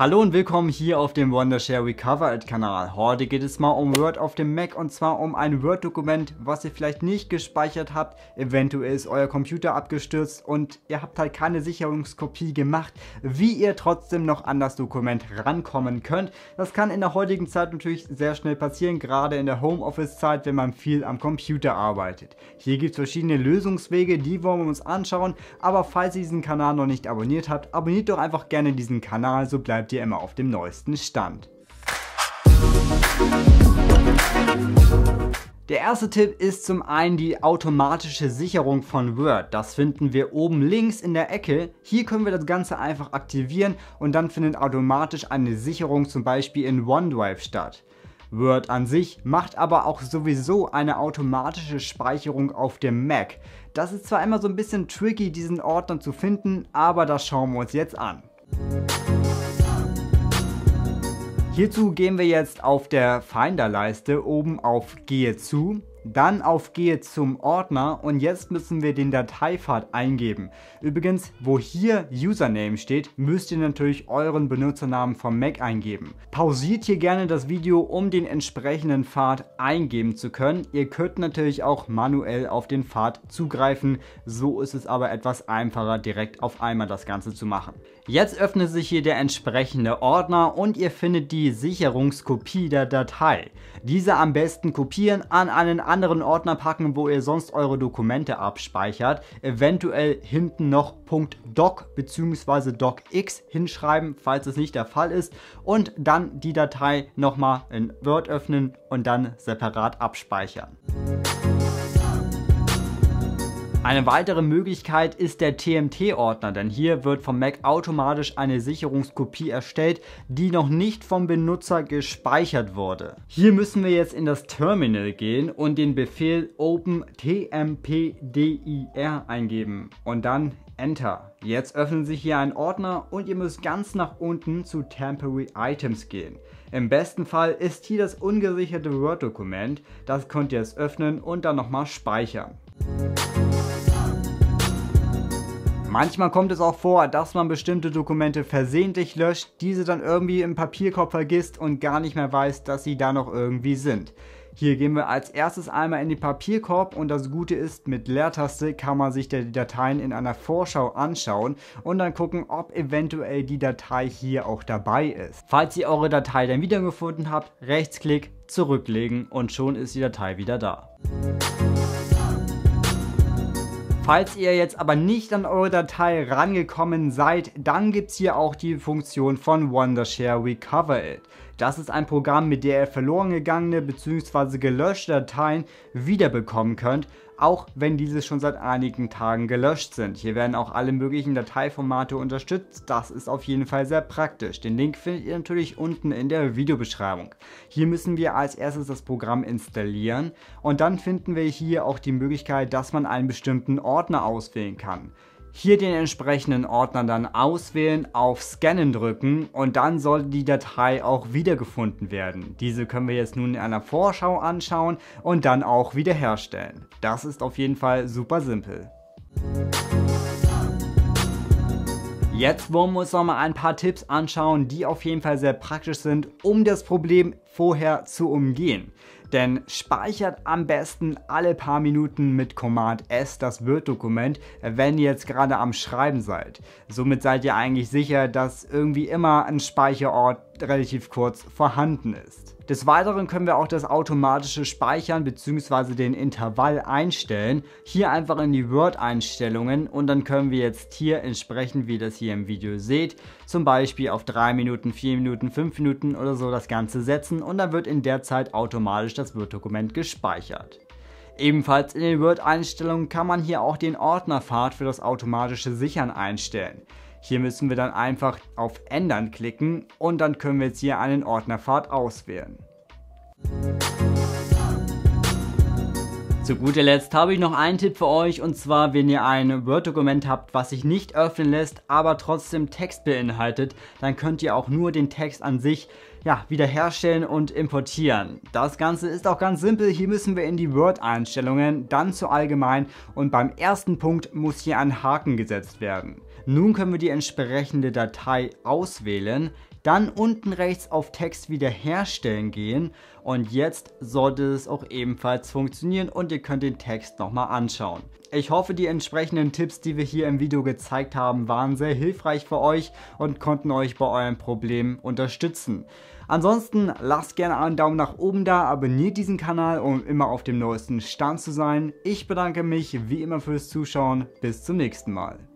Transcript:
Hallo und willkommen hier auf dem Wondershare Recovered Kanal. Heute geht es mal um Word auf dem Mac und zwar um ein Word-Dokument, was ihr vielleicht nicht gespeichert habt. Eventuell ist euer Computer abgestürzt und ihr habt halt keine Sicherungskopie gemacht. Wie ihr trotzdem noch an das Dokument rankommen könnt, das kann in der heutigen Zeit natürlich sehr schnell passieren, gerade in der Homeoffice-Zeit, wenn man viel am Computer arbeitet. Hier gibt es verschiedene Lösungswege, die wollen wir uns anschauen. Aber falls ihr diesen Kanal noch nicht abonniert habt, abonniert doch einfach gerne diesen Kanal, so bleibt bleibt ihr immer auf dem neuesten Stand. Der erste Tipp ist zum einen die automatische Sicherung von Word. Das finden wir oben links in der Ecke. Hier können wir das Ganze einfach aktivieren und dann findet automatisch eine Sicherung zum Beispiel in OneDrive statt. Word an sich macht aber auch sowieso eine automatische Speicherung auf dem Mac. Das ist zwar immer so ein bisschen tricky, diesen Ordner zu finden, aber das schauen wir uns jetzt an. Hierzu gehen wir jetzt auf der Finder-Leiste oben auf Gehe zu, dann auf Gehe zum Ordner und jetzt müssen wir den Dateipfad eingeben. Übrigens, wo hier Username steht, müsst ihr natürlich euren Benutzernamen vom Mac eingeben. Pausiert hier gerne das Video, um den entsprechenden Pfad eingeben zu können. Ihr könnt natürlich auch manuell auf den Pfad zugreifen, so ist es aber etwas einfacher, direkt auf einmal das Ganze zu machen. Jetzt öffnet sich hier der entsprechende Ordner und ihr findet die Sicherungskopie der Datei. Diese am besten kopieren, an einen anderen Ordner packen, wo ihr sonst eure Dokumente abspeichert. Eventuell hinten noch .doc bzw. .docx hinschreiben, falls es nicht der Fall ist. Und dann die Datei nochmal in Word öffnen und dann separat abspeichern. Eine weitere Möglichkeit ist der TMT-Ordner, denn hier wird vom Mac automatisch eine Sicherungskopie erstellt, die noch nicht vom Benutzer gespeichert wurde. Hier müssen wir jetzt in das Terminal gehen und den Befehl OpenTMPDIR eingeben und dann Enter. Jetzt öffnen sich hier ein Ordner und ihr müsst ganz nach unten zu Temporary Items gehen. Im besten Fall ist hier das ungesicherte Word-Dokument, das könnt ihr jetzt öffnen und dann nochmal speichern. Manchmal kommt es auch vor, dass man bestimmte Dokumente versehentlich löscht, diese dann irgendwie im Papierkorb vergisst und gar nicht mehr weiß, dass sie da noch irgendwie sind. Hier gehen wir als erstes einmal in den Papierkorb und das Gute ist, mit Leertaste kann man sich die Dateien in einer Vorschau anschauen und dann gucken, ob eventuell die Datei hier auch dabei ist. Falls ihr eure Datei dann wiedergefunden habt, rechtsklick, zurücklegen und schon ist die Datei wieder da. Falls ihr jetzt aber nicht an eure Datei rangekommen seid, dann gibt es hier auch die Funktion von Wondershare Recover It. Das ist ein Programm, mit dem ihr verloren gegangene bzw. gelöschte Dateien wiederbekommen könnt, auch wenn diese schon seit einigen Tagen gelöscht sind. Hier werden auch alle möglichen Dateiformate unterstützt. Das ist auf jeden Fall sehr praktisch. Den Link findet ihr natürlich unten in der Videobeschreibung. Hier müssen wir als erstes das Programm installieren und dann finden wir hier auch die Möglichkeit, dass man einen bestimmten Ordner auswählen kann. Hier den entsprechenden Ordner dann auswählen, auf Scannen drücken und dann sollte die Datei auch wiedergefunden werden. Diese können wir jetzt nun in einer Vorschau anschauen und dann auch wiederherstellen. Das ist auf jeden Fall super simpel. Jetzt wollen wir uns noch mal ein paar Tipps anschauen, die auf jeden Fall sehr praktisch sind, um das Problem vorher zu umgehen denn speichert am besten alle paar Minuten mit Command S das Word-Dokument, wenn ihr jetzt gerade am Schreiben seid. Somit seid ihr eigentlich sicher, dass irgendwie immer ein Speicherort relativ kurz vorhanden ist. Des Weiteren können wir auch das automatische Speichern bzw. den Intervall einstellen. Hier einfach in die Word-Einstellungen und dann können wir jetzt hier entsprechend, wie ihr das hier im Video seht, zum Beispiel auf 3 Minuten, 4 Minuten, 5 Minuten oder so das Ganze setzen und dann wird in der Zeit automatisch das Word-Dokument gespeichert. Ebenfalls in den Word-Einstellungen kann man hier auch den Ordnerpfad für das automatische Sichern einstellen. Hier müssen wir dann einfach auf Ändern klicken und dann können wir jetzt hier einen Ordnerpfad auswählen. Zu guter Letzt habe ich noch einen Tipp für euch und zwar, wenn ihr ein Word-Dokument habt, was sich nicht öffnen lässt, aber trotzdem Text beinhaltet, dann könnt ihr auch nur den Text an sich ja, wiederherstellen und importieren. Das Ganze ist auch ganz simpel. Hier müssen wir in die Word-Einstellungen, dann zu allgemein und beim ersten Punkt muss hier ein Haken gesetzt werden. Nun können wir die entsprechende Datei auswählen. Dann unten rechts auf Text wiederherstellen gehen und jetzt sollte es auch ebenfalls funktionieren und ihr könnt den Text nochmal anschauen. Ich hoffe, die entsprechenden Tipps, die wir hier im Video gezeigt haben, waren sehr hilfreich für euch und konnten euch bei euren Problemen unterstützen. Ansonsten lasst gerne einen Daumen nach oben da, abonniert diesen Kanal, um immer auf dem neuesten Stand zu sein. Ich bedanke mich wie immer fürs Zuschauen, bis zum nächsten Mal.